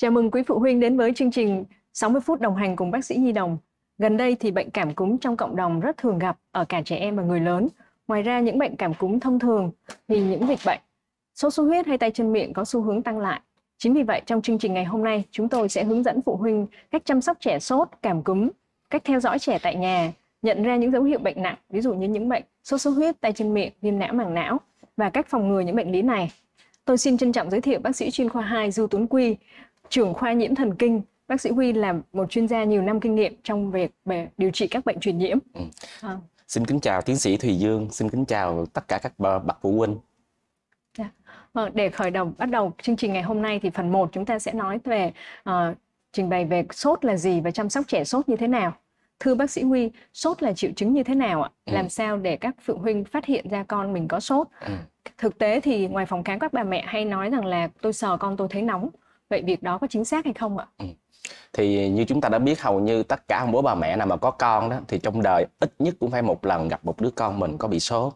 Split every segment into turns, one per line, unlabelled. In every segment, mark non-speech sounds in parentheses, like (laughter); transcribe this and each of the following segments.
Chào mừng quý phụ huynh đến với chương trình 60 phút đồng hành cùng bác sĩ Nhi Đồng. Gần đây thì bệnh cảm cúm trong cộng đồng rất thường gặp ở cả trẻ em và người lớn. Ngoài ra những bệnh cảm cúm thông thường thì những dịch bệnh sốt xuất huyết hay tay chân miệng có xu hướng tăng lại. Chính vì vậy trong chương trình ngày hôm nay chúng tôi sẽ hướng dẫn phụ huynh cách chăm sóc trẻ sốt, cảm cúm, cách theo dõi trẻ tại nhà, nhận ra những dấu hiệu bệnh nặng, ví dụ như những bệnh sốt xuất huyết, tay chân miệng, viêm não màng não và cách phòng ngừa những bệnh lý này. Tôi xin trân trọng giới thiệu bác sĩ chuyên khoa 2 Du Tuấn Quy, trưởng khoa nhiễm thần kinh bác sĩ Huy là một chuyên gia nhiều năm kinh nghiệm trong việc về điều trị các bệnh truyền nhiễm. Ừ. À.
Xin kính chào tiến sĩ Thùy Dương, xin kính chào tất cả các bậc phụ huynh.
Vâng, để khởi động bắt đầu chương trình ngày hôm nay thì phần 1 chúng ta sẽ nói về uh, trình bày về sốt là gì và chăm sóc trẻ sốt như thế nào. Thưa bác sĩ Huy, sốt là triệu chứng như thế nào ạ? Ừ. Làm sao để các phụ huynh phát hiện ra con mình có sốt? Ừ. Thực tế thì ngoài phòng khám các bà mẹ hay nói rằng là tôi sờ con tôi thấy nóng vậy việc đó có chính xác hay không ạ ừ.
thì như chúng ta đã biết hầu như tất cả ông bố bà mẹ nào mà có con đó thì trong đời ít nhất cũng phải một lần gặp một đứa con mình có bị sốt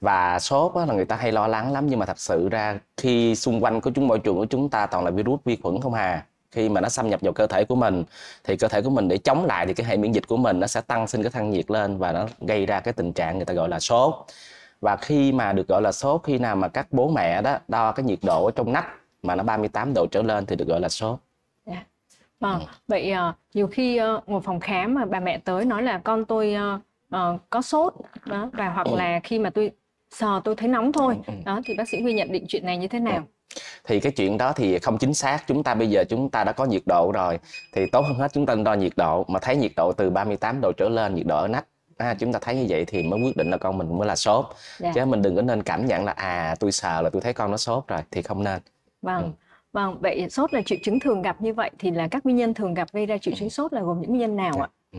và sốt là người ta hay lo lắng lắm nhưng mà thật sự ra khi xung quanh của chúng môi trường của chúng ta toàn là virus vi khuẩn không hà khi mà nó xâm nhập vào cơ thể của mình thì cơ thể của mình để chống lại thì cái hệ miễn dịch của mình nó sẽ tăng sinh cái thân nhiệt lên và nó gây ra cái tình trạng người ta gọi là sốt và khi mà được gọi là sốt khi nào mà các bố mẹ đó đo cái nhiệt độ ở trong nách mà nó 38 độ trở lên thì được gọi là sốt
yeah. Dạ. Vâng, ừ. vậy uh, nhiều khi uh, ngồi phòng khám mà bà mẹ tới nói là con tôi uh, uh, có sốt đó và hoặc ừ. là khi mà tôi sờ tôi thấy nóng thôi ừ, ừ. đó thì bác sĩ Huy nhận định chuyện này như thế nào? Ừ.
Thì cái chuyện đó thì không chính xác, chúng ta bây giờ chúng ta đã có nhiệt độ rồi thì tốt hơn hết chúng ta đo nhiệt độ mà thấy nhiệt độ từ 38 độ trở lên, nhiệt độ ở nách À, chúng ta thấy như vậy thì mới quyết định là con mình mới là sốt yeah. Dạ. chứ mình đừng có nên cảm nhận là à tôi sờ là tôi thấy con nó sốt rồi thì không nên
vâng dạ. vâng vậy sốt là triệu chứng thường gặp như vậy thì là các nguyên nhân thường gặp gây ra triệu chứng ừ. sốt là gồm những nguyên nhân nào dạ. ạ ừ.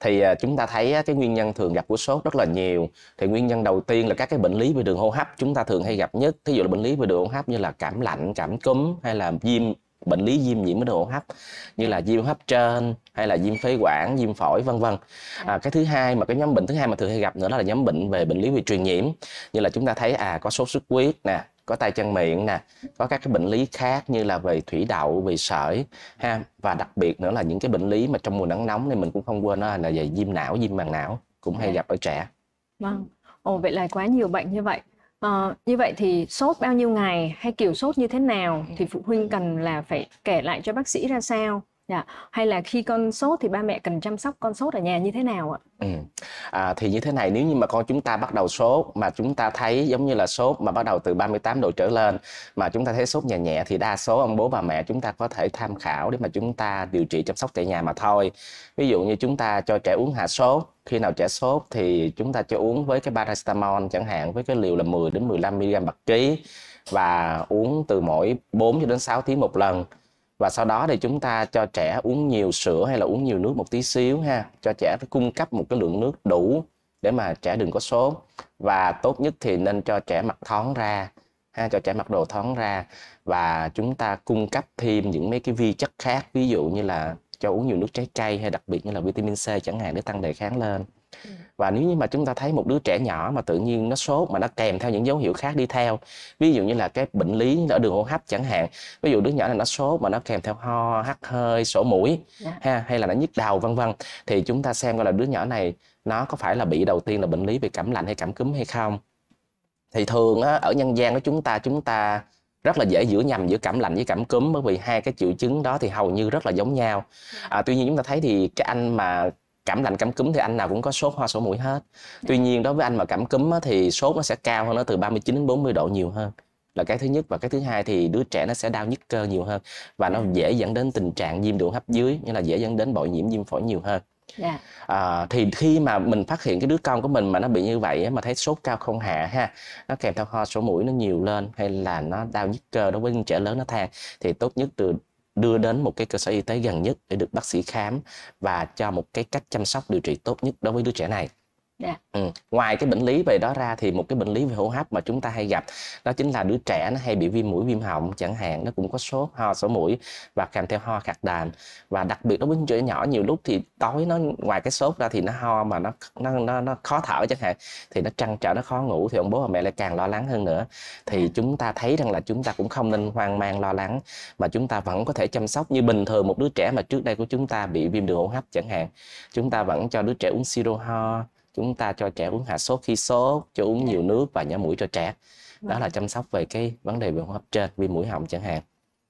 thì à, chúng ta thấy cái nguyên nhân thường gặp của sốt rất là nhiều thì nguyên nhân đầu tiên là các cái bệnh lý về đường hô hấp chúng ta thường hay gặp nhất thí dụ là bệnh lý về đường hô hấp như là cảm lạnh cảm cúm hay là viêm bệnh lý viêm nhiễm ở đường hô hấp như là viêm hô hấp trên hay là viêm phế quản viêm phổi vân vân dạ. à, cái thứ hai mà cái nhóm bệnh thứ hai mà thường hay gặp nữa là nhóm bệnh về bệnh lý về truyền nhiễm như là chúng ta thấy à có sốt xuất huyết nè có tay chân miệng nè có các cái bệnh lý khác như là về thủy đậu về sởi ha và đặc biệt nữa là những cái bệnh lý mà trong mùa nắng nóng này mình cũng không quên đó là về viêm não viêm màng não cũng hay dạ. gặp ở trẻ
vâng ồ vậy là quá nhiều bệnh như vậy À, như vậy thì sốt bao nhiêu ngày hay kiểu sốt như thế nào thì phụ huynh cần là phải kể lại cho bác sĩ ra sao Dạ. Hay là khi con sốt thì ba mẹ cần chăm sóc con sốt ở nhà như thế nào ạ?
Ừ. À, thì như thế này nếu như mà con chúng ta bắt đầu sốt mà chúng ta thấy giống như là sốt mà bắt đầu từ 38 độ trở lên mà chúng ta thấy sốt nhẹ nhẹ thì đa số ông bố bà mẹ chúng ta có thể tham khảo để mà chúng ta điều trị chăm sóc tại nhà mà thôi. Ví dụ như chúng ta cho trẻ uống hạ sốt khi nào trẻ sốt thì chúng ta cho uống với cái paracetamol chẳng hạn với cái liều là 10 đến 15 mg bạc ký và uống từ mỗi 4 cho đến 6 tiếng một lần và sau đó thì chúng ta cho trẻ uống nhiều sữa hay là uống nhiều nước một tí xíu ha cho trẻ cung cấp một cái lượng nước đủ để mà trẻ đừng có sốt và tốt nhất thì nên cho trẻ mặc thoáng ra ha cho trẻ mặc đồ thoáng ra và chúng ta cung cấp thêm những mấy cái vi chất khác ví dụ như là cho uống nhiều nước trái cây hay đặc biệt như là vitamin C chẳng hạn để tăng đề kháng lên Ừ. và nếu như mà chúng ta thấy một đứa trẻ nhỏ mà tự nhiên nó sốt mà nó kèm theo những dấu hiệu khác đi theo ví dụ như là cái bệnh lý ở đường hô hấp chẳng hạn ví dụ đứa nhỏ này nó sốt mà nó kèm theo ho hắt hơi sổ mũi dạ. ha hay là nó nhức đầu vân vân thì chúng ta xem coi là đứa nhỏ này nó có phải là bị đầu tiên là bệnh lý về cảm lạnh hay cảm cúm hay không thì thường á, ở nhân gian của chúng ta chúng ta rất là dễ giữa nhầm giữa cảm lạnh với cảm cúm bởi vì hai cái triệu chứng đó thì hầu như rất là giống nhau dạ. à, tuy nhiên chúng ta thấy thì cái anh mà cảm lạnh cảm cúm thì anh nào cũng có sốt ho sổ mũi hết tuy dạ. nhiên đối với anh mà cảm cúm á, thì sốt nó sẽ cao hơn nó từ 39 đến 40 độ nhiều hơn là cái thứ nhất và cái thứ hai thì đứa trẻ nó sẽ đau nhức cơ nhiều hơn và nó dạ. dễ dẫn đến tình trạng viêm đường hấp dưới như là dễ dẫn đến bội nhiễm viêm phổi nhiều hơn Yeah. Dạ. À, thì khi mà mình phát hiện cái đứa con của mình mà nó bị như vậy mà thấy sốt cao không hạ ha nó kèm theo ho sổ mũi nó nhiều lên hay là nó đau nhức cơ đối với trẻ lớn nó than thì tốt nhất từ đưa đến một cái cơ sở y tế gần nhất để được bác sĩ khám và cho một cái cách chăm sóc điều trị tốt nhất đối với đứa trẻ này Yeah. Dạ. Ừ. Ngoài cái bệnh lý về đó ra thì một cái bệnh lý về hô hấp mà chúng ta hay gặp đó chính là đứa trẻ nó hay bị viêm mũi viêm họng chẳng hạn nó cũng có sốt ho sổ mũi và kèm theo ho khạc đàn và đặc biệt đối với trẻ nhỏ nhiều lúc thì tối nó ngoài cái sốt ra thì nó ho mà nó nó nó, nó khó thở chẳng hạn thì nó trăn trở nó khó ngủ thì ông bố và mẹ lại càng lo lắng hơn nữa thì dạ. chúng ta thấy rằng là chúng ta cũng không nên hoang mang lo lắng mà chúng ta vẫn có thể chăm sóc như bình thường một đứa trẻ mà trước đây của chúng ta bị viêm đường hô hấp chẳng hạn chúng ta vẫn cho đứa trẻ uống siro ho chúng ta cho trẻ uống hạ sốt khi sốt cho uống nhiều nước và nhả mũi cho trẻ đó là vâng. chăm sóc về cái vấn đề về hô hấp trên viêm mũi họng chẳng hạn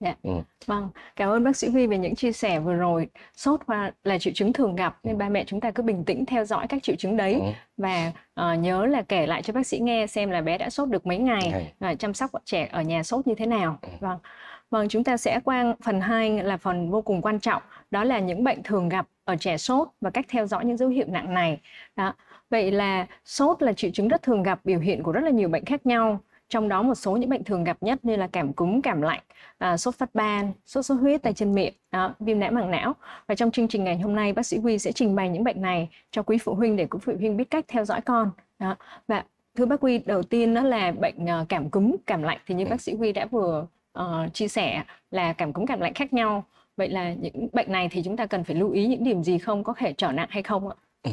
Dạ. Ừ. Vâng, cảm ơn bác sĩ Huy về những chia sẻ vừa rồi. Sốt là triệu chứng thường gặp nên ừ. ba mẹ chúng ta cứ bình tĩnh theo dõi các triệu chứng đấy ừ. và uh, nhớ là kể lại cho bác sĩ nghe xem là bé đã sốt được mấy ngày, ừ. uh, chăm sóc trẻ ở nhà sốt như thế nào. Ừ. Vâng. Vâng, chúng ta sẽ qua phần 2 là phần vô cùng quan trọng, đó là những bệnh thường gặp ở trẻ sốt và cách theo dõi những dấu hiệu nặng này. Đó. Vậy là sốt là triệu chứng rất thường gặp biểu hiện của rất là nhiều bệnh khác nhau. Trong đó một số những bệnh thường gặp nhất như là cảm cúm, cảm lạnh, à, sốt phát ban, sốt xuất huyết, tay chân miệng, đó, viêm não mảng não. Và trong chương trình ngày hôm nay, bác sĩ Huy sẽ trình bày những bệnh này cho quý phụ huynh để quý phụ huynh biết cách theo dõi con. Đó. Và thưa bác Huy, đầu tiên đó là bệnh ờ, cảm cúm, cảm lạnh thì như bác sĩ Huy đã vừa uh, chia sẻ là cảm cúm, cảm lạnh khác nhau. Vậy là những bệnh này thì chúng ta cần phải lưu ý những điểm gì không, có thể trở nặng hay không ạ? Ừ.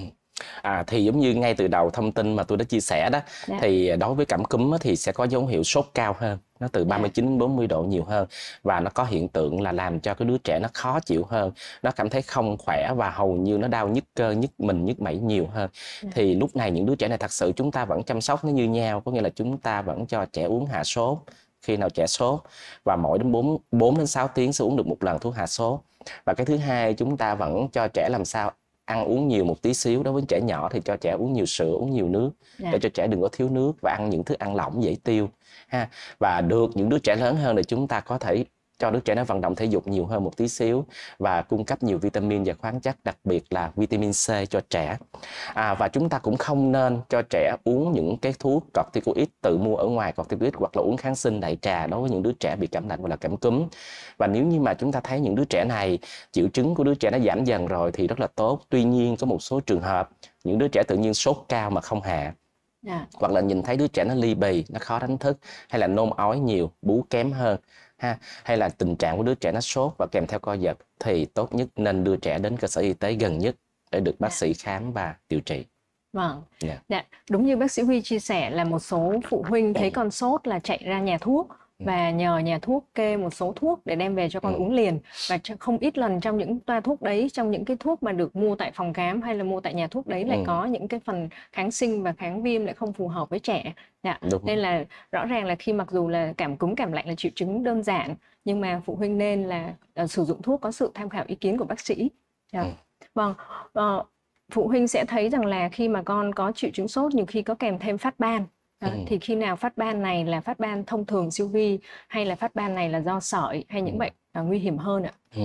À, thì giống như ngay từ đầu thông tin mà tôi đã chia sẻ đó Dạ. thì đối với cảm cúm thì sẽ có dấu hiệu sốt cao hơn nó từ Dạ. 39 đến 40 độ nhiều hơn và nó có hiện tượng là làm cho cái đứa trẻ nó khó chịu hơn nó cảm thấy không khỏe và hầu như nó đau nhức cơ nhức mình nhức mẩy nhiều hơn Dạ. thì lúc này những đứa trẻ này thật sự chúng ta vẫn chăm sóc nó như nhau có nghĩa là chúng ta vẫn cho trẻ uống hạ sốt khi nào trẻ sốt và mỗi đến 4 4 đến 6 tiếng sẽ uống được một lần thuốc hạ sốt và cái thứ hai chúng ta vẫn cho trẻ làm sao ăn uống nhiều một tí xíu đối với trẻ nhỏ thì cho trẻ uống nhiều sữa uống nhiều nước dạ. để cho trẻ đừng có thiếu nước và ăn những thức ăn lỏng dễ tiêu ha và được những đứa trẻ lớn hơn thì chúng ta có thể cho đứa trẻ nó vận động thể dục nhiều hơn một tí xíu và cung cấp nhiều vitamin và khoáng chất đặc biệt là vitamin C cho trẻ à, và chúng ta cũng không nên cho trẻ uống những cái thuốc corticoid tự mua ở ngoài corticoid hoặc là uống kháng sinh đại trà đối với những đứa trẻ bị cảm lạnh hoặc là cảm cúm và nếu như mà chúng ta thấy những đứa trẻ này triệu chứng của đứa trẻ nó giảm dần rồi thì rất là tốt tuy nhiên có một số trường hợp những đứa trẻ tự nhiên sốt cao mà không hạ dạ. hoặc là nhìn thấy đứa trẻ nó ly bì nó khó đánh thức hay là nôn ói nhiều bú kém hơn ha hay là tình trạng của đứa trẻ nó sốt và kèm theo co giật thì tốt nhất nên đưa trẻ đến cơ sở y tế gần nhất để được bác dạ. sĩ khám và điều trị. Vâng. Yeah. Dạ.
Dạ, đúng như bác sĩ Huy chia sẻ là một số phụ huynh thấy con sốt là chạy ra nhà thuốc Ừ. và nhờ nhà thuốc kê một số thuốc để đem về cho con ừ. uống liền và không ít lần trong những toa thuốc đấy trong những cái thuốc mà được mua tại phòng khám hay là mua tại nhà thuốc đấy lại ừ. có những cái phần kháng sinh và kháng viêm lại không phù hợp với trẻ dạ. Đúng. nên là rõ ràng là khi mặc dù là cảm cúm cảm lạnh là triệu chứng đơn giản nhưng mà phụ huynh nên là uh, sử dụng thuốc có sự tham khảo ý kiến của bác sĩ dạ. ừ. vâng uh, phụ huynh sẽ thấy rằng là khi mà con có triệu chứng sốt nhiều khi có kèm thêm phát ban đó, thì khi nào phát ban này là phát ban thông thường siêu vi hay là phát ban này là do sởi hay những bệnh à, nguy hiểm hơn ạ?
Ừ.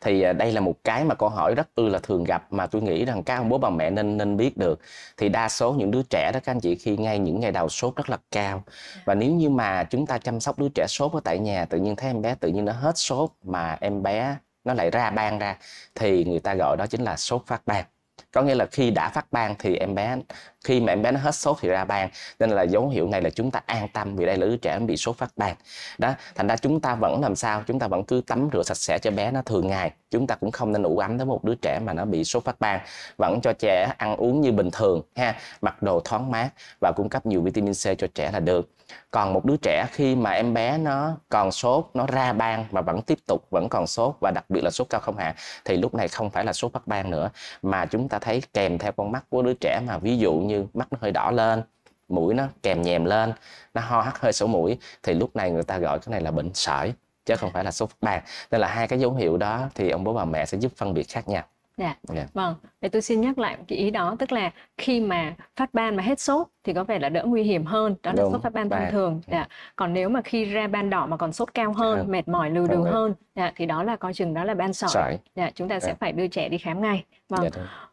Thì à, đây là một cái mà câu hỏi rất ư là thường gặp mà tôi nghĩ rằng các ông bố bà mẹ nên nên biết được. Thì đa số những đứa trẻ đó các anh chị khi ngay những ngày đầu sốt rất là cao dạ. và nếu như mà chúng ta chăm sóc đứa trẻ sốt ở tại nhà tự nhiên thấy em bé tự nhiên nó hết sốt mà em bé nó lại ra ban ra thì người ta gọi đó chính là sốt phát ban có nghĩa là khi đã phát ban thì em bé khi mà em bé nó hết sốt thì ra ban nên là dấu hiệu này là chúng ta an tâm vì đây là đứa trẻ bị sốt phát ban đó thành ra chúng ta vẫn làm sao chúng ta vẫn cứ tắm rửa sạch sẽ cho bé nó thường ngày chúng ta cũng không nên ủ ấm tới một đứa trẻ mà nó bị sốt phát ban vẫn cho trẻ ăn uống như bình thường ha mặc đồ thoáng mát và cung cấp nhiều vitamin C cho trẻ là được còn một đứa trẻ khi mà em bé nó còn sốt nó ra ban mà vẫn tiếp tục vẫn còn sốt và đặc biệt là sốt cao không hạ thì lúc này không phải là sốt phát ban nữa mà chúng ta thấy kèm theo con mắt của đứa trẻ mà ví dụ như mắt nó hơi đỏ lên mũi nó kèm nhèm lên nó ho hắt hơi sổ mũi thì lúc này người ta gọi cái này là bệnh sởi chứ không phải là sốt phát ban nên là hai cái dấu hiệu đó thì ông bố bà mẹ sẽ giúp phân biệt khác nhau
Dạ. Yeah. Dạ. Vâng, để tôi xin nhắc lại cái ý đó tức là khi mà phát ban mà hết sốt thì có vẻ là đỡ nguy hiểm hơn, đó là sốt phát ban thông dạ. thường. Dạ. Yeah. Dạ. Còn nếu mà khi ra ban đỏ mà còn sốt cao hơn, yeah. mệt mỏi lừ đừ hơn, dạ, thì đó là coi chừng đó là ban sỏi. sỏi. Dạ, chúng ta sẽ phải đưa trẻ đi khám ngay. Vâng.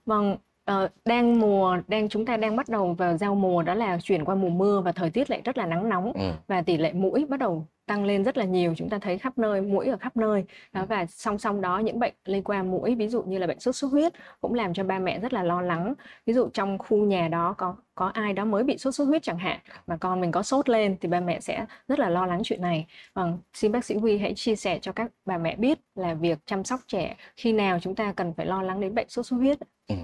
Vâng, Ờ, đang mùa đang chúng ta đang bắt đầu vào giao mùa đó là chuyển qua mùa mưa và thời tiết lại rất là nắng nóng ừ. và tỷ lệ mũi bắt đầu tăng lên rất là nhiều chúng ta thấy khắp nơi mũi ở khắp nơi đó và song song đó những bệnh lây qua mũi ví dụ như là bệnh sốt xuất huyết cũng làm cho ba mẹ rất là lo lắng ví dụ trong khu nhà đó có có ai đó mới bị sốt xuất huyết chẳng hạn mà con mình có sốt lên thì ba mẹ sẽ rất là lo lắng chuyện này vâng xin bác sĩ huy hãy chia sẻ cho các bà mẹ biết là việc chăm sóc trẻ khi nào chúng ta cần phải lo lắng đến bệnh sốt xuất huyết Ừ.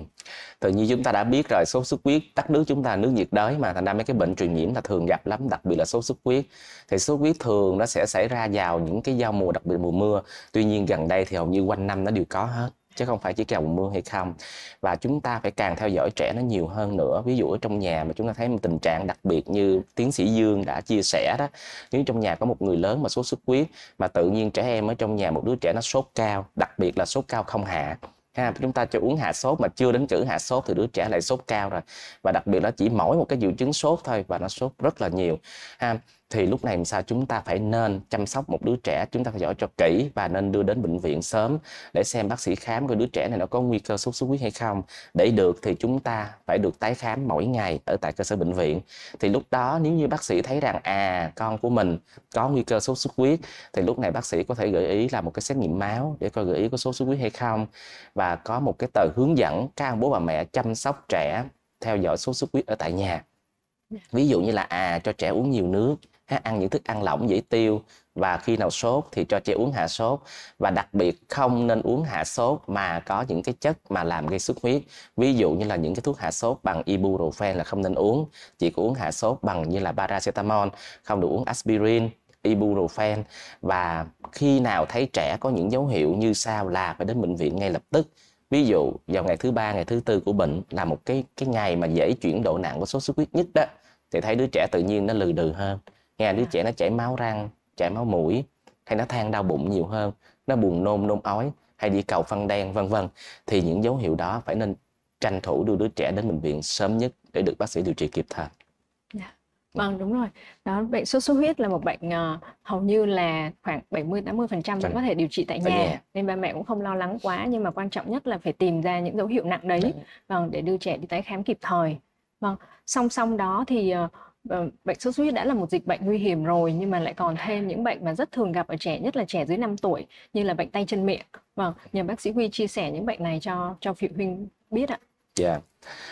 Tự nhiên chúng ta đã biết rồi sốt xuất huyết tắt nước chúng ta nước nhiệt đới mà thành ra mấy cái bệnh truyền nhiễm là thường gặp lắm đặc biệt là sốt xuất huyết thì sốt huyết thường thường nó sẽ xảy ra vào những cái giao mùa đặc biệt mùa mưa tuy nhiên gần đây thì hầu như quanh năm nó đều có hết chứ không phải chỉ vào mùa mưa hay không và chúng ta phải càng theo dõi trẻ nó nhiều hơn nữa ví dụ ở trong nhà mà chúng ta thấy một tình trạng đặc biệt như tiến sĩ dương đã chia sẻ đó nếu trong nhà có một người lớn mà sốt xuất huyết mà tự nhiên trẻ em ở trong nhà một đứa trẻ nó sốt cao đặc biệt là sốt cao không hạ ha chúng ta cho uống hạ sốt mà chưa đến chữ hạ sốt thì đứa trẻ lại sốt cao rồi và đặc biệt là chỉ mỗi một cái triệu chứng sốt thôi và nó sốt rất là nhiều ha thì lúc này làm sao chúng ta phải nên chăm sóc một đứa trẻ chúng ta phải dõi cho kỹ và nên đưa đến bệnh viện sớm để xem bác sĩ khám coi đứa trẻ này nó có nguy cơ sốt xuất huyết hay không để được thì chúng ta phải được tái khám mỗi ngày ở tại cơ sở bệnh viện thì lúc đó nếu như bác sĩ thấy rằng à con của mình có nguy cơ sốt xuất huyết thì lúc này bác sĩ có thể gợi ý là một cái xét nghiệm máu để coi gợi ý có sốt xuất huyết hay không và có một cái tờ hướng dẫn các ông bố bà mẹ chăm sóc trẻ theo dõi sốt xuất huyết ở tại nhà dạ. ví dụ như là à cho trẻ uống nhiều nước ăn những thức ăn lỏng dễ tiêu và khi nào sốt thì cho trẻ uống hạ sốt và đặc biệt không nên uống hạ sốt mà có những cái chất mà làm gây xuất huyết ví dụ như là những cái thuốc hạ sốt bằng ibuprofen là không nên uống chỉ có uống hạ sốt bằng như là paracetamol không được uống aspirin ibuprofen và khi nào thấy trẻ có những dấu hiệu như sau là phải đến bệnh viện ngay lập tức ví dụ vào ngày thứ ba ngày thứ tư của bệnh là một cái cái ngày mà dễ chuyển độ nặng của sốt xuất huyết nhất đó thì thấy đứa trẻ tự nhiên nó lừ đừ hơn nghe đứa ờ. trẻ nó chảy máu răng chảy máu mũi hay nó than đau bụng nhiều hơn nó buồn nôn nôn ói hay đi cầu phân đen vân vân thì những dấu hiệu đó phải nên tranh thủ đưa đứa trẻ đến bệnh viện sớm nhất để được bác sĩ điều trị kịp thời.
Dạ, vâng đúng rồi. Đó bệnh sốt xuất huyết là một bệnh uh, hầu như là khoảng 70 80% phần trăm có thể điều trị tại nhà. nên ba mẹ cũng không lo lắng quá nhưng mà quan trọng nhất là phải tìm ra những dấu hiệu nặng đấy, đấy. Dạ. vâng để đưa trẻ đi tái khám kịp thời. Vâng, song song đó thì uh, Ờ, bệnh sốt xuất huyết đã là một dịch bệnh nguy hiểm rồi nhưng mà lại còn thêm những bệnh mà rất thường gặp ở trẻ nhất là trẻ dưới 5 tuổi như là bệnh tay chân miệng. Vâng, nhờ bác sĩ Huy chia sẻ những bệnh này cho cho phụ huynh biết ạ.
Dạ.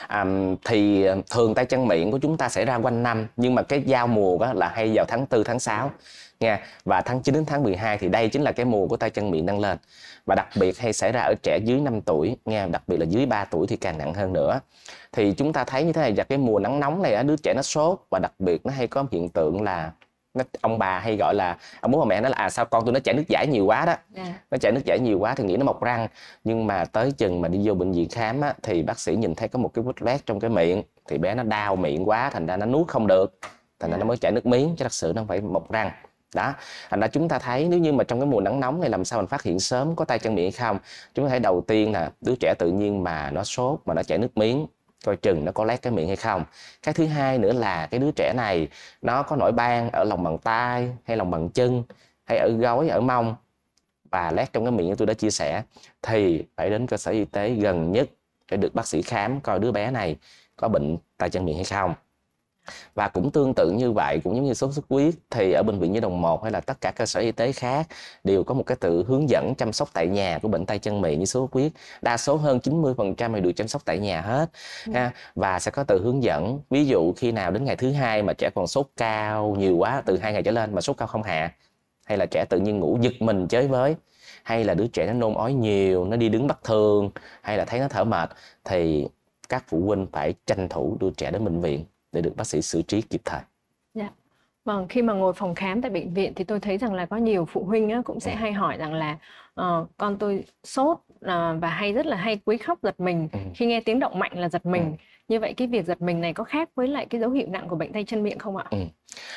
Yeah. Um, thì ờ, thường tay chân miệng của chúng ta xảy ra quanh năm nhưng mà cái giao mùa đó là hay vào tháng 4 tháng 6 nha và tháng 9 đến tháng 12 thì đây chính là cái mùa của tay chân miệng nâng lên và đặc biệt hay xảy ra ở trẻ dưới 5 tuổi nha đặc biệt là dưới 3 tuổi thì càng nặng hơn nữa thì chúng ta thấy như thế này và cái mùa nắng nóng này đứa trẻ nó sốt và đặc biệt nó hay có hiện tượng là ông bà hay gọi là ông bố bà mẹ nó là à sao con tôi nó chảy nước giải nhiều quá đó à. nó chảy nước giải nhiều quá thì nghĩ nó mọc răng nhưng mà tới chừng mà đi vô bệnh viện khám á, thì bác sĩ nhìn thấy có một cái vết loét trong cái miệng thì bé nó đau miệng quá thành ra nó nuốt không được thành ra nó dạ. mới chảy nước miếng chứ thật sự nó không phải mọc răng đó thành ra chúng ta thấy nếu như mà trong cái mùa nắng nóng này làm sao mình phát hiện sớm có tay chân miệng hay không chúng ta thấy đầu tiên là đứa trẻ tự nhiên mà nó sốt mà nó chảy nước miếng coi chừng nó có lét cái miệng hay không cái thứ hai nữa là cái đứa trẻ này nó có nổi ban ở lòng bàn tay hay lòng bàn chân hay ở gối ở mông và lét trong cái miệng như tôi đã chia sẻ thì phải đến cơ sở y tế gần nhất để được bác sĩ khám coi đứa bé này có bệnh tay chân miệng hay không và cũng tương tự như vậy cũng giống như sốt xuất huyết thì ở bệnh viện nhi đồng 1 hay là tất cả cơ sở y tế khác đều có một cái tự hướng dẫn chăm sóc tại nhà của bệnh tay chân miệng như sốt xuất huyết đa số hơn 90% thì được chăm sóc tại nhà hết ừ. ha và sẽ có tự hướng dẫn ví dụ khi nào đến ngày thứ hai mà trẻ còn sốt cao nhiều quá từ hai ngày trở lên mà sốt cao không hạ hay là trẻ tự nhiên ngủ giật mình chới với hay là đứa trẻ nó nôn ói nhiều nó đi đứng bất thường hay là thấy nó thở mệt thì các phụ huynh phải tranh thủ đưa trẻ đến bệnh viện để được bác sĩ xử trí kịp thời. Yeah.
Dạ. Vâng, khi mà ngồi phòng khám tại bệnh viện thì tôi thấy rằng là có nhiều phụ huynh á, cũng sẽ ừ. hay hỏi rằng là uh, con tôi sốt uh, và hay rất là hay quấy khóc giật mình ừ. khi nghe tiếng động mạnh là giật mình. Ừ. Như vậy cái việc giật mình này có khác với lại cái dấu hiệu nặng của bệnh tay chân miệng không ạ?
Ừ.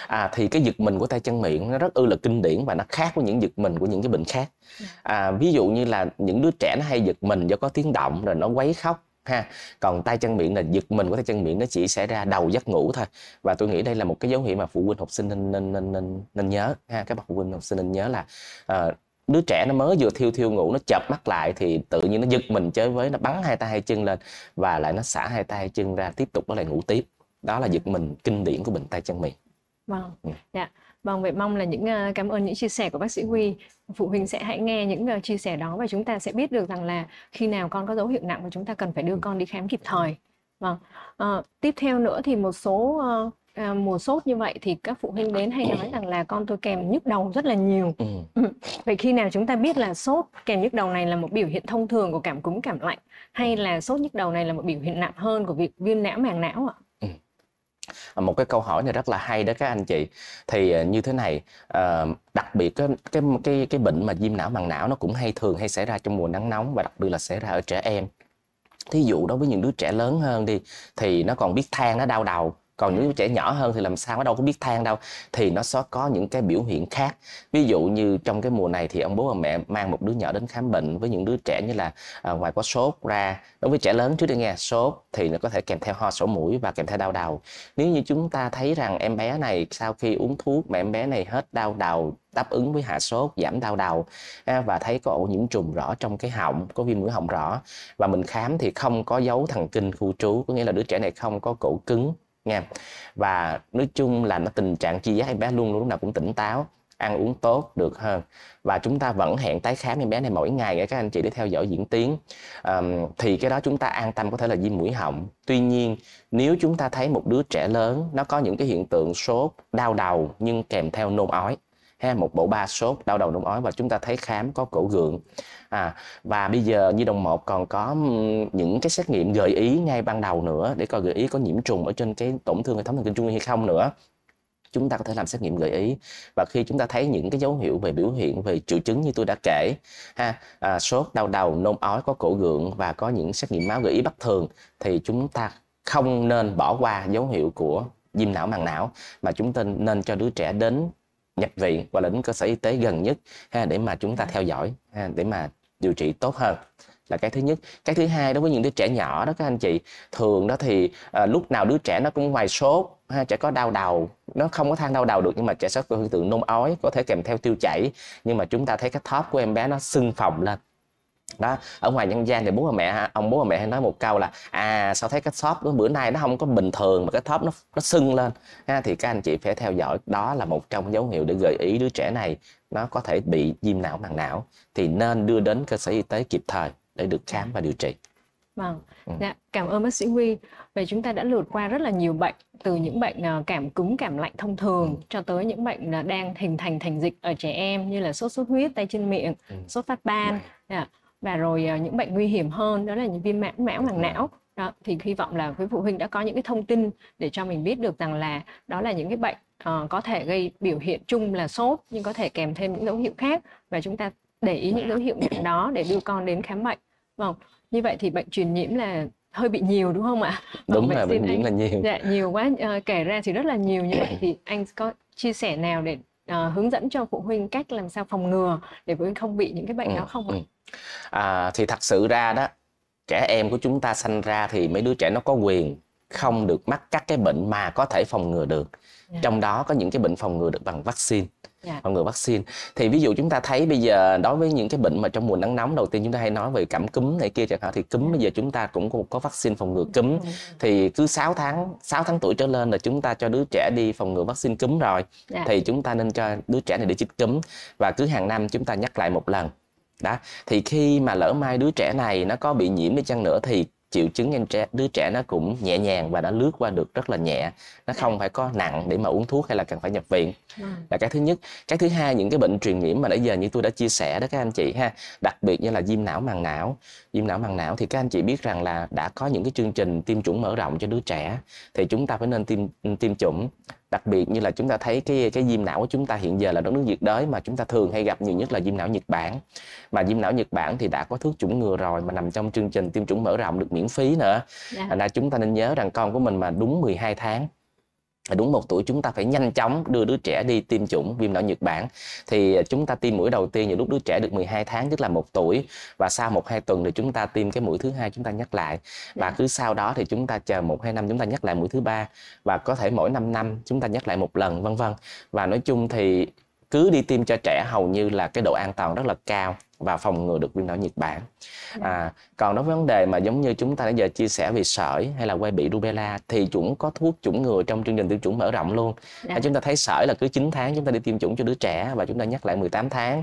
À thì cái giật mình của tay chân miệng nó rất ư là kinh điển và nó khác với những giật mình của những cái bệnh khác. Ừ. À, ví dụ như là những đứa trẻ nó hay giật mình do có tiếng động rồi nó quấy khóc ha còn tay chân miệng là giật mình của tay chân miệng nó chỉ xảy ra đầu giấc ngủ thôi và tôi nghĩ đây là một cái dấu hiệu mà phụ huynh học sinh nên nên nên nên, nên nhớ ha các bậc phụ huynh học sinh nên nhớ là uh, đứa trẻ nó mới vừa thiêu thiêu ngủ nó chập mắt lại thì tự nhiên nó giật mình chơi với nó bắn hai tay hai chân lên và lại nó xả hai tay hai chân ra tiếp tục nó lại ngủ tiếp đó là giật mình kinh điển của bệnh tay chân miệng vâng wow. Ừ.
dạ yeah. Vâng, vậy mong là những uh, cảm ơn những chia sẻ của bác sĩ Huy. Phụ huynh sẽ hãy nghe những uh, chia sẻ đó và chúng ta sẽ biết được rằng là khi nào con có dấu hiệu nặng và chúng ta cần phải đưa con đi khám kịp thời. Vâng. Uh, tiếp theo nữa thì một số uh, à, mùa sốt như vậy thì các phụ huynh đến hay nói rằng là con tôi kèm nhức đầu rất là nhiều. Ừ. Ừ, vậy khi nào chúng ta biết là sốt kèm nhức đầu này là một biểu hiện thông thường của cảm cúm cảm lạnh hay là sốt nhức đầu này là một biểu hiện nặng hơn của việc viêm não màng não ạ?
Ờ, một cái câu hỏi này rất là hay đó các anh chị thì ờ, như thế này ờ, đặc biệt cái cái cái cái bệnh mà viêm não màng não nó cũng hay thường hay xảy ra trong mùa nắng nóng và đặc biệt là xảy ra ở trẻ em thí dụ đối với những đứa trẻ lớn hơn đi thì nó còn biết than nó đau đầu còn những trẻ nhỏ hơn thì làm sao nó đâu có biết than đâu thì nó sẽ có những cái biểu hiện khác ví dụ như trong cái mùa này thì ông bố và mẹ mang một đứa nhỏ đến khám bệnh với những đứa trẻ như là à, ngoài có sốt ra đối với trẻ lớn trước đây nghe sốt thì nó có thể kèm theo ho sổ mũi và kèm theo đau đầu nếu như chúng ta thấy rằng em bé này sau khi uống thuốc mà em bé này hết đau đầu đáp ứng với hạ sốt giảm đau đầu và thấy có ổ nhiễm trùng rõ trong cái họng có viêm mũi họng rõ và mình khám thì không có dấu thần kinh khu trú có nghĩa là đứa trẻ này không có cổ cứng nha và nói chung là nó tình trạng chi giác em bé luôn lúc nào cũng tỉnh táo ăn uống tốt được hơn và chúng ta vẫn hẹn tái khám em bé này mỗi ngày để các anh chị để theo dõi diễn tiến um, thì cái đó chúng ta an tâm có thể là viêm mũi họng tuy nhiên nếu chúng ta thấy một đứa trẻ lớn nó có những cái hiện tượng sốt đau đầu nhưng kèm theo nôn ói ha một bộ ba sốt đau đầu nôn ói và chúng ta thấy khám có cổ gượng à, và bây giờ như đồng một còn có những cái xét nghiệm gợi ý ngay ban đầu nữa để coi gợi ý có nhiễm trùng ở trên cái tổn thương hệ thống thần kinh trung ương hay không nữa chúng ta có thể làm xét nghiệm gợi ý và khi chúng ta thấy những cái dấu hiệu về biểu hiện về triệu chứng như tôi đã kể ha à, sốt đau đầu nôn ói có cổ gượng và có những xét nghiệm máu gợi ý bất thường thì chúng ta không nên bỏ qua dấu hiệu của viêm não màng não mà chúng ta nên cho đứa trẻ đến nhập viện hoặc đến cơ sở y tế gần nhất ha, để mà chúng ta dạ. theo dõi ha, để mà điều trị tốt hơn là cái thứ nhất cái thứ hai đối với những đứa trẻ nhỏ đó các anh chị thường đó thì à, lúc nào đứa trẻ nó cũng ngoài sốt ha, trẻ có đau đầu nó không có than đau đầu được nhưng mà trẻ sẽ có hiện tượng nôn ói có thể kèm theo tiêu chảy nhưng mà chúng ta thấy cái thóp của em bé nó sưng phồng lên đó ở ngoài nhân gian thì bố và mẹ ông bố và mẹ hay nói một câu là à sao thấy cái shop bữa nay nó không có bình thường mà cái shop nó nó sưng lên ha thì các anh chị phải theo dõi đó là một trong dấu hiệu để gợi ý đứa trẻ này nó có thể bị viêm não màng não thì nên đưa đến cơ sở y tế kịp thời để được khám và điều trị
Vâng, ừ. dạ, cảm ơn bác sĩ Huy. Vậy chúng ta đã lượt qua rất là nhiều bệnh, từ những bệnh à, cảm cúm, cảm lạnh thông thường ừ. cho tới những bệnh à, đang hình thành thành dịch ở trẻ em như là sốt xuất huyết, tay chân miệng, ừ. sốt phát ban. Dạ. dạ và rồi à, những bệnh nguy hiểm hơn đó là những viêm mãn mãn màng dạ. não đó, thì hy vọng là quý phụ huynh đã có những cái thông tin để cho mình biết được rằng là đó là những cái bệnh uh, có thể gây biểu hiện chung là sốt nhưng có thể kèm thêm những dấu hiệu khác và chúng ta để ý những dạ. dấu hiệu (coughs) đó để đưa con đến khám bệnh vâng như vậy thì bệnh truyền nhiễm là hơi bị nhiều đúng không ạ đúng là vâng, bệnh nhiễm là nhiều dạ nhiều quá à, kể ra thì rất là nhiều như vậy thì anh có chia sẻ nào để à, hướng dẫn cho phụ huynh cách làm sao phòng ngừa để phụ huynh không bị những cái bệnh ừ, đó không ạ? Ừ.
À, thì thật sự ra đó trẻ em của chúng ta sanh ra thì mấy đứa trẻ nó có quyền không được mắc các cái bệnh mà có thể phòng ngừa được Dạ. trong đó có những cái bệnh phòng ngừa được bằng vaccine yeah. Dạ. phòng ngừa vaccine thì ví dụ chúng ta thấy bây giờ đối với những cái bệnh mà trong mùa nắng nóng đầu tiên chúng ta hay nói về cảm cúm này kia chẳng hạn thì cúm bây giờ dạ. chúng ta cũng có, có vaccine phòng ngừa cúm thì cứ 6 tháng 6 tháng tuổi trở lên là chúng ta cho đứa trẻ đi phòng ngừa vaccine cúm rồi yeah. thì chúng ta nên cho đứa trẻ này đi chích cúm và cứ hàng năm chúng ta nhắc lại một lần đó thì khi mà lỡ mai đứa trẻ này nó có bị nhiễm đi chăng nữa thì triệu chứng em trẻ đứa trẻ nó cũng nhẹ nhàng và đã lướt qua được rất là nhẹ nó không phải có nặng để mà uống thuốc hay là cần phải nhập viện ừ. là cái thứ nhất cái thứ hai những cái bệnh truyền nhiễm mà nãy giờ như tôi đã chia sẻ đó các anh chị ha đặc biệt như là viêm não màng não viêm não màng não thì các anh chị biết rằng là đã có những cái chương trình tiêm chủng mở rộng cho đứa trẻ thì chúng ta phải nên tiêm tiêm chủng đặc biệt như là chúng ta thấy cái cái viêm não của chúng ta hiện giờ là đất nước nhiệt đới mà chúng ta thường hay gặp nhiều nhất là viêm não Nhật Bản mà viêm não Nhật Bản thì đã có thuốc chủng ngừa rồi mà nằm trong chương trình tiêm chủng mở rộng được miễn phí nữa dạ. thành ra chúng ta nên nhớ rằng con của mình mà đúng 12 tháng đúng một tuổi chúng ta phải nhanh chóng đưa đứa trẻ đi tiêm chủng viêm não Nhật Bản thì à, chúng ta tiêm mũi đầu tiên những lúc đứa trẻ được 12 tháng tức là một tuổi và sau một hai tuần thì chúng ta tiêm cái mũi thứ hai chúng ta nhắc lại và dạ. cứ sau đó thì chúng ta chờ một hai năm chúng ta nhắc lại mũi thứ ba và có thể mỗi 5 năm chúng ta nhắc lại một lần vân vân và nói chung thì cứ đi tiêm cho trẻ hầu như là cái độ an toàn rất là cao và phòng ngừa được viêm não Nhật bản. Ừ. À, còn đối với vấn đề mà giống như chúng ta đã giờ chia sẻ về sởi hay là quay bị rubella thì cũng có thuốc chủng ngừa trong chương trình tiêm chủng mở rộng luôn. Dạ. À, chúng ta thấy sởi là cứ 9 tháng chúng ta đi tiêm chủng cho đứa trẻ và chúng ta nhắc lại 18 tháng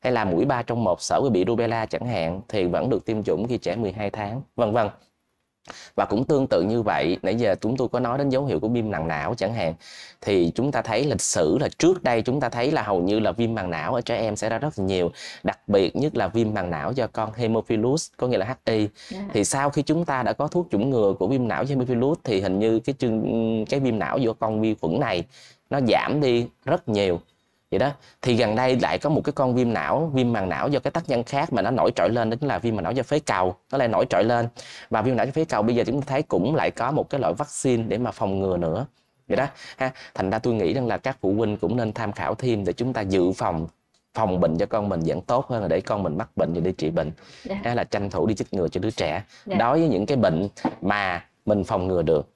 hay là mũi 3 trong một sởi bị rubella chẳng hạn thì vẫn được tiêm chủng khi trẻ 12 tháng, vân vân và cũng tương tự như vậy nãy giờ chúng tôi có nói đến dấu hiệu của viêm màng não chẳng hạn thì chúng ta thấy lịch sử là trước đây chúng ta thấy là hầu như là viêm màng não ở trẻ em sẽ ra rất là nhiều đặc biệt nhất là viêm màng não do con hemophilus có nghĩa là hi yeah. Dạ. thì sau khi chúng ta đã có thuốc chủng ngừa của viêm não hemophilus thì hình như cái chương, cái viêm não do con vi khuẩn này nó giảm đi rất nhiều vậy đó thì gần đây lại có một cái con viêm não viêm màng não do cái tác nhân khác mà nó nổi trội lên đó chính là viêm màng não do phế cầu nó lại nổi trội lên và viêm não do phế cầu bây giờ chúng ta thấy cũng lại có một cái loại vaccine để mà phòng ngừa nữa vậy đó ha thành ra tôi nghĩ rằng là các phụ huynh cũng nên tham khảo thêm để chúng ta dự phòng phòng bệnh cho con mình vẫn tốt hơn là để con mình mắc bệnh rồi đi trị bệnh yeah. Dạ. Đó là tranh thủ đi chích ngừa cho đứa trẻ yeah. Dạ. đối với những cái bệnh mà mình phòng ngừa được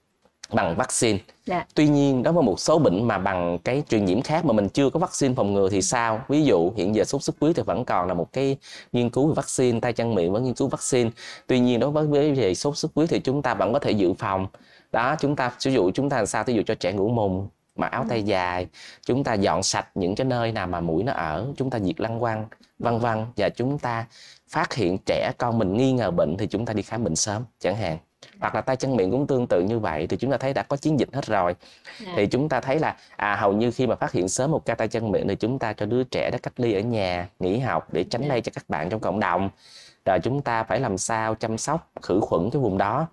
bằng vaccine dạ. tuy nhiên đối với một số bệnh mà bằng cái truyền nhiễm khác mà mình chưa có vaccine phòng ngừa thì sao ví dụ hiện giờ sốt xuất huyết thì vẫn còn là một cái nghiên cứu về vaccine tay chân miệng vẫn nghiên cứu vaccine tuy nhiên đối với về sốt xuất huyết thì chúng ta vẫn có thể dự phòng đó chúng ta sử dụng chúng ta làm sao ví dụ cho trẻ ngủ mùng mặc áo tay ừ. dài chúng ta dọn sạch những cái nơi nào mà mũi nó ở chúng ta diệt lăng quăng vân vân và chúng ta phát hiện trẻ con mình nghi ngờ bệnh thì chúng ta đi khám bệnh sớm chẳng hạn hoặc là tay chân miệng cũng tương tự như vậy thì chúng ta thấy đã có chiến dịch hết rồi dạ. thì chúng ta thấy là à, hầu như khi mà phát hiện sớm một ca tay chân miệng thì chúng ta cho đứa trẻ đó cách ly ở nhà nghỉ học để tránh dạ. lây cho các bạn trong cộng đồng rồi chúng ta phải làm sao chăm sóc khử khuẩn cái vùng đó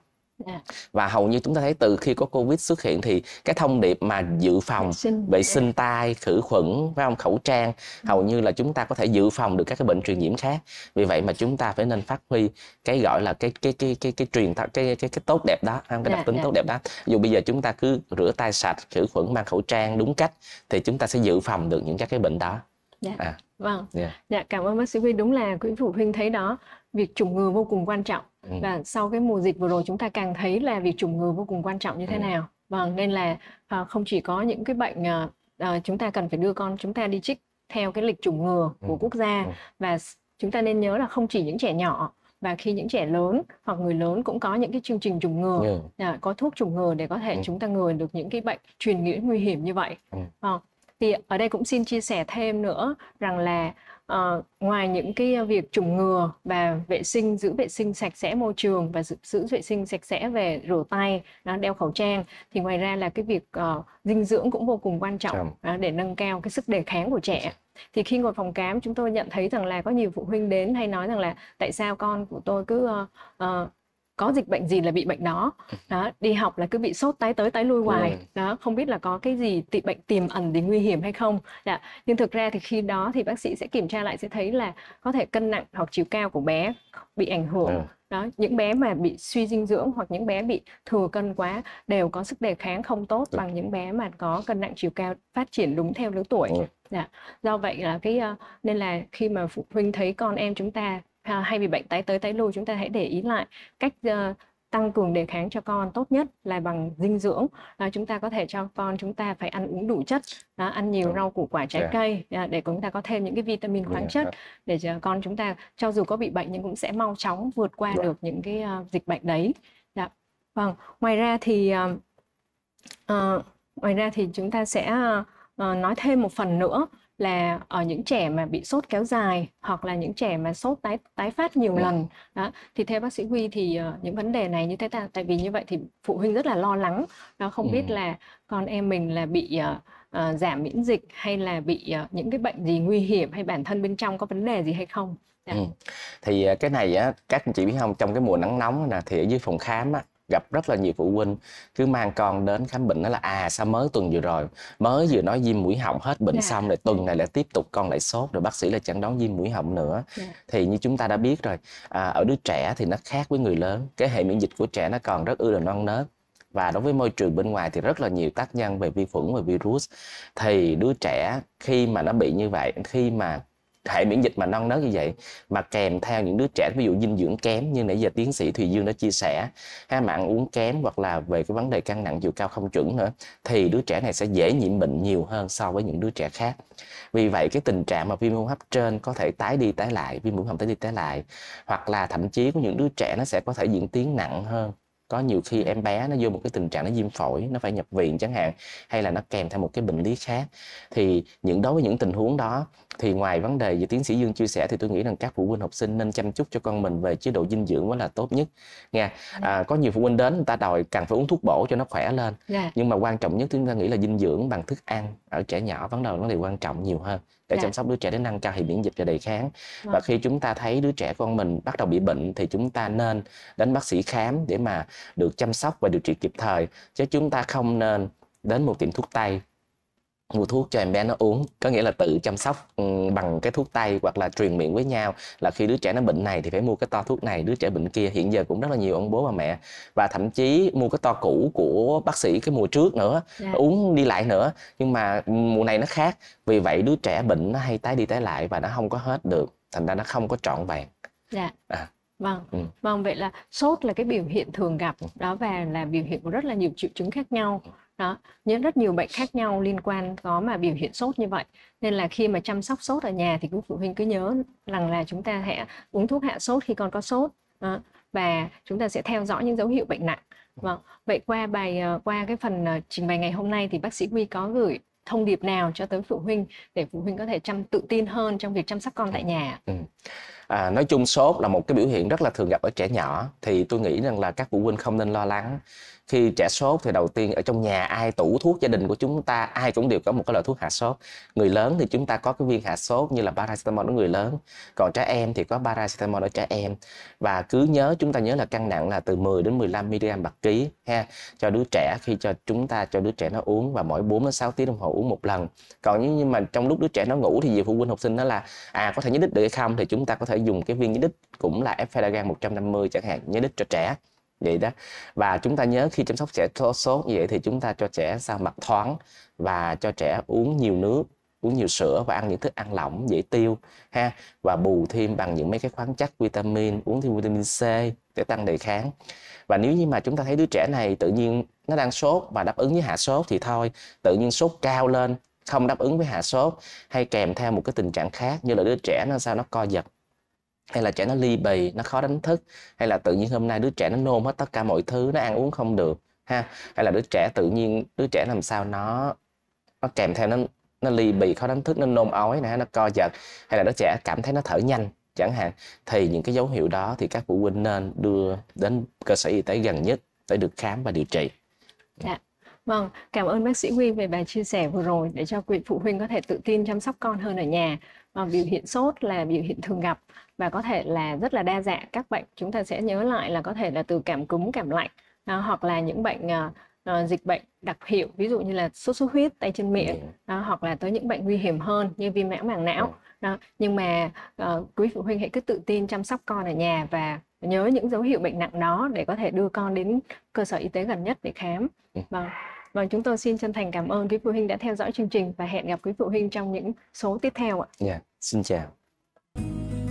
Dạ. và hầu như chúng ta thấy từ khi có covid xuất hiện thì cái thông điệp mà dự phòng vệ sinh, dạ. tay khử khuẩn với ông khẩu trang ừ. hầu như là chúng ta có thể dự phòng được các cái bệnh truyền nhiễm khác vì vậy mà chúng ta phải nên phát huy cái gọi là cái cái cái cái cái truyền cái cái cái, cái tốt đẹp đó cái dạ, đặc tính tốt đẹp đó dù bây giờ chúng ta cứ rửa tay sạch khử khuẩn mang khẩu trang đúng cách thì chúng ta sẽ dự phòng được những các cái bệnh đó À.
Vâng. dạ cảm ơn bác sĩ Huy đúng là quý phụ huynh thấy đó việc chủng ngừa vô cùng quan trọng ừ. và sau cái mùa dịch vừa rồi chúng ta càng thấy là việc chủng ngừa vô cùng quan trọng như thế ừ. nào vâng nên là à, không chỉ có những cái bệnh à, à chúng ta cần phải đưa con chúng ta đi trích theo cái lịch chủng ngừa ừ. của ừ. quốc gia ừ. và chúng ta nên nhớ là không chỉ những trẻ nhỏ và khi những trẻ lớn hoặc người lớn cũng có những cái chương trình chủng ngừa yeah. Ừ. à, có thuốc chủng ngừa để có thể ừ. chúng ta ngừa được những cái bệnh truyền nhiễm nguy hiểm như vậy ừ. à, thì ở đây cũng xin chia sẻ thêm nữa rằng là à, ngoài những cái ờ, việc chủng ngừa và vệ sinh giữ vệ sinh sạch sẽ môi trường và giữ, giữ vệ sinh sạch sẽ về rửa tay đó, đeo khẩu trang thì ngoài ra là cái việc uh, dinh dưỡng cũng vô cùng quan trọng đó, để nâng cao cái sức đề kháng của trẻ thì khi ngồi phòng khám chúng tôi nhận thấy rằng là có nhiều phụ huynh đến hay nói rằng là tại sao con của tôi cứ uh, uh, có dịch bệnh gì là bị bệnh đó ừ. đó đi học là cứ bị sốt tái tới tái lui hoài đó không biết là có cái gì tị bệnh tiềm ẩn thì nguy hiểm hay không dạ. nhưng thực ra thì khi đó thì bác sĩ sẽ kiểm tra lại sẽ thấy là có thể cân nặng hoặc chiều cao của bé bị ảnh hưởng ừ. đó những bé mà bị suy dinh dưỡng hoặc những bé bị thừa cân quá đều có sức đề kháng không tốt bằng những bé mà có cân nặng chiều cao phát triển đúng theo lứa tuổi ừ. dạ. do vậy là cái nên là khi mà phụ huynh thấy con em chúng ta À, hay bị bệnh tái tới tái lùi chúng ta hãy để ý lại cách uh, tăng cường đề kháng cho con tốt nhất là bằng dinh dưỡng à, chúng ta có thể cho con chúng ta phải ăn uống đủ chất à, ăn nhiều Đúng. rau củ quả trái yeah. Dạ. cây à, để chúng ta có thêm những cái vitamin khoáng chất để cho con chúng ta cho dù có bị bệnh nhưng cũng sẽ mau chóng vượt qua yeah. Dạ. được những cái uh, dịch bệnh đấy dạ vâng ngoài ra thì uh, uh, ngoài ra thì chúng ta sẽ uh, nói thêm một phần nữa là ở ờ, những trẻ mà bị sốt kéo dài hoặc là những trẻ mà sốt tái tái phát nhiều dạ. lần đó thì theo bác sĩ Huy thì uh, những vấn đề này như thế nào tại vì như vậy thì phụ huynh rất là lo lắng nó không ừ. biết dạ. là con em mình là bị uh, uh, giảm miễn dịch hay là bị uh, những cái bệnh gì nguy hiểm hay bản thân bên trong có vấn đề gì hay không.
Dạ. Ừ. Thì cái này á các anh chị biết không trong cái mùa nắng nóng nè thì ở dưới phòng khám á gặp rất là nhiều phụ huynh cứ mang con đến khám bệnh đó là à sao mới tuần vừa rồi mới vừa nói viêm mũi họng hết bệnh yeah. Dạ. xong rồi tuần này lại tiếp tục con lại sốt rồi bác sĩ lại chẳng đón viêm mũi họng nữa yeah. Dạ. thì như chúng ta đã biết rồi à, ở đứa trẻ thì nó khác với người lớn cái hệ miễn dịch của trẻ nó còn rất ư là non nớt và đối với môi trường bên ngoài thì rất là nhiều tác nhân về vi khuẩn và virus thì đứa trẻ khi mà nó bị như vậy khi mà hệ miễn dịch mà non nớt như vậy mà kèm theo những đứa trẻ ví dụ dinh dưỡng kém như nãy giờ tiến sĩ Thùy Dương đã chia sẻ ha mạng uống kém hoặc là về cái vấn đề cân nặng chiều cao không chuẩn nữa thì đứa trẻ này sẽ dễ nhiễm bệnh nhiều hơn so với những đứa trẻ khác vì vậy cái tình trạng mà viêm hô hấp trên có thể tái đi tái lại viêm mũi họng tái đi tái lại hoặc là thậm chí có những đứa trẻ nó sẽ có thể diễn tiến nặng hơn có nhiều khi em bé nó vô một cái tình trạng nó viêm phổi nó phải nhập viện chẳng hạn hay là nó kèm theo một cái bệnh lý khác thì những đối với những tình huống đó thì ngoài vấn đề như tiến sĩ Dương chia sẻ thì tôi nghĩ rằng các phụ huynh học sinh nên chăm chút cho con mình về chế độ dinh dưỡng mới là tốt nhất nha dạ. à, có nhiều phụ huynh đến người ta đòi cần phải uống thuốc bổ cho nó khỏe lên yeah. Dạ. nhưng mà quan trọng nhất chúng ta nghĩ là dinh dưỡng bằng thức ăn ở trẻ nhỏ vấn đề nó thì quan trọng nhiều hơn để yeah. Dạ. chăm sóc đứa trẻ đến nâng cao hệ miễn dịch và đề kháng và vâng. khi chúng ta thấy đứa trẻ con mình bắt đầu bị bệnh thì chúng ta nên đến bác sĩ khám để mà được chăm sóc và điều trị kịp thời chứ chúng ta không nên đến một tiệm thuốc tây mua thuốc cho em bé nó uống có nghĩa là tự chăm sóc ừ, bằng cái thuốc tây hoặc là truyền miệng với nhau là khi đứa trẻ nó bệnh này thì phải mua cái to thuốc này đứa trẻ bệnh kia hiện giờ cũng rất là nhiều ông bố bà mẹ và thậm chí mua cái to cũ của bác sĩ cái mùa trước nữa yeah. Dạ. uống đi lại nữa nhưng mà mùa này nó khác vì vậy đứa trẻ bệnh nó hay tái đi tái lại và nó không có hết được thành ra nó không có trọn vẹn dạ à. vâng ừ.
vâng vậy là sốt là cái biểu hiện thường gặp ừ. đó và là biểu hiện của rất là nhiều triệu chứng khác nhau đó những rất nhiều bệnh khác nhau liên quan có mà biểu hiện sốt như vậy nên là khi mà chăm sóc sốt ở nhà thì cũng phụ huynh cứ nhớ rằng là chúng ta sẽ uống thuốc hạ sốt khi con có sốt đó. và chúng ta sẽ theo dõi những dấu hiệu bệnh nặng vâng vậy qua bài ờ, qua cái phần ờ, trình bày ngày hôm nay thì bác sĩ Huy có gửi thông điệp nào cho tới phụ huynh để phụ huynh có thể chăm tự tin hơn trong việc chăm sóc con tại nhà
ừ à, nói chung sốt là một cái biểu hiện rất là thường gặp ở trẻ nhỏ thì tôi nghĩ rằng là các phụ huynh không nên lo lắng khi trẻ sốt thì đầu tiên ở trong nhà ai tủ thuốc gia đình của chúng ta ai cũng đều có một cái loại thuốc hạ sốt người lớn thì chúng ta có cái viên hạ sốt như là paracetamol ở người lớn còn trẻ em thì có paracetamol ở trẻ em và cứ nhớ chúng ta nhớ là cân nặng là từ 10 đến 15 mg bạc ký ha cho đứa trẻ khi cho chúng ta cho đứa trẻ nó uống và mỗi 4 đến 6 tiếng đồng hồ uống một lần còn nếu như mà trong lúc đứa trẻ nó ngủ thì nhiều phụ huynh học sinh nó là à có thể nhớ đích được hay không thì chúng ta có thể dùng cái viên nhái đít cũng là Efferragan 150 chẳng hạn nhái đít cho trẻ vậy đó và chúng ta nhớ khi chăm sóc trẻ sốt như vậy thì chúng ta cho trẻ sao mặt thoáng và cho trẻ uống nhiều nước uống nhiều sữa và ăn những thức ăn lỏng dễ tiêu ha và bù thêm bằng những mấy cái khoáng chất vitamin uống thêm vitamin C để tăng đề kháng và nếu như mà chúng ta thấy đứa trẻ này tự nhiên nó đang sốt và đáp ứng với hạ sốt thì thôi tự nhiên sốt cao lên không đáp ứng với hạ sốt hay kèm theo một cái tình trạng khác như là đứa trẻ nó sao nó co giật hay là trẻ nó ly bì nó khó đánh thức hay là tự nhiên hôm nay đứa trẻ nó nôn hết tất cả mọi thứ nó ăn uống không được ha hay là đứa trẻ tự nhiên đứa trẻ làm sao nó nó kèm theo nó nó ly bì khó đánh thức nó nôn ói nè nó co giật hay là đứa trẻ cảm thấy nó thở nhanh chẳng hạn thì những cái dấu hiệu đó thì các phụ huynh nên đưa đến cơ sở y tế gần nhất để được khám và điều trị. Dạ.
Vâng, cảm ơn bác sĩ Huy về bài chia sẻ vừa rồi để cho quý phụ huynh có thể tự tin chăm sóc con hơn ở nhà và ờ, biểu hiện sốt là biểu hiện thường gặp và có thể là rất là đa dạng các bệnh chúng ta sẽ nhớ lại là có thể là từ cảm cúm cảm lạnh à, hoặc là những bệnh à, dịch bệnh đặc hiệu ví dụ như là sốt xuất huyết tay chân miệng à, hoặc là tới những bệnh nguy hiểm hơn như viêm mảng màng não dạ. đó. nhưng mà à, quý phụ huynh hãy cứ tự tin chăm sóc con ở nhà và nhớ những dấu hiệu bệnh nặng đó để có thể đưa con đến cơ sở y tế gần nhất để khám dạ. vâng Vâng, chúng tôi xin chân thành cảm ơn quý phụ huynh đã theo dõi chương trình và hẹn gặp quý phụ huynh trong những số tiếp theo ạ.
Dạ, yeah, xin chào.